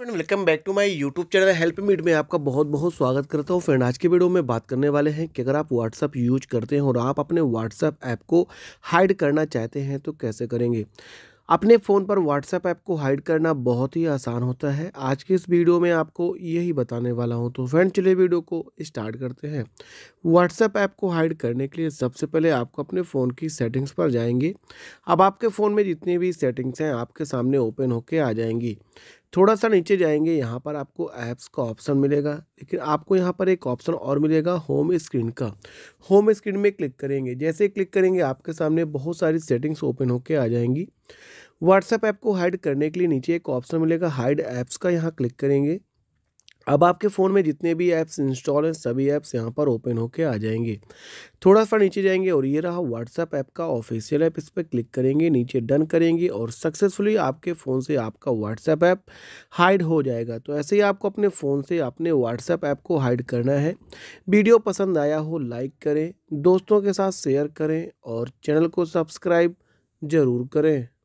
friend welcome back to my YouTube channel help meet में आपका बहुत बहुत स्वागत करता हूँ फ्रेंड आज के वीडियो में बात करने वाले हैं कि अगर आप व्हाट्सअप यूज करते हैं और आप अपने व्हाट्सअप ऐप को हाइड करना चाहते हैं तो कैसे करेंगे अपने फ़ोन पर व्हाट्सएप ऐप को हाइड करना बहुत ही आसान होता है आज के इस वीडियो में आपको यही बताने वाला हूँ तो फ्रेंड चले वीडियो को स्टार्ट करते हैं व्हाट्सएप ऐप को हाइड करने के लिए सबसे पहले आपको अपने फ़ोन की सेटिंग्स पर जाएंगे अब आपके फ़ोन में जितनी भी सेटिंग्स हैं आपके सामने ओपन होके आ जाएंगी थोड़ा सा नीचे जाएंगे यहाँ पर आपको ऐप्स का ऑप्शन मिलेगा लेकिन आपको यहाँ पर एक ऑप्शन और मिलेगा होम स्क्रीन का होम स्क्रीन में क्लिक करेंगे जैसे क्लिक करेंगे आपके सामने बहुत सारी सेटिंग्स ओपन होकर आ जाएंगी व्हाट्सएप ऐप को हाइड करने के लिए नीचे एक ऑप्शन मिलेगा हाइड ऐप्स का यहाँ क्लिक करेंगे अब आपके फ़ोन में जितने भी ऐप्स इंस्टॉल हैं सभी ऐप्स यहाँ पर ओपन होके आ जाएंगे थोड़ा सा नीचे जाएंगे और ये रहा व्हाट्सअप ऐप का ऑफिशियल ऐप इस पर क्लिक करेंगे नीचे डन करेंगे और सक्सेसफुली आपके फ़ोन से आपका व्हाट्सएप ऐप हाइड हो जाएगा तो ऐसे ही आपको अपने फ़ोन से अपने व्हाट्सएप ऐप को हाइड करना है वीडियो पसंद आया हो लाइक करें दोस्तों के साथ शेयर करें और चैनल को सब्सक्राइब ज़रूर करें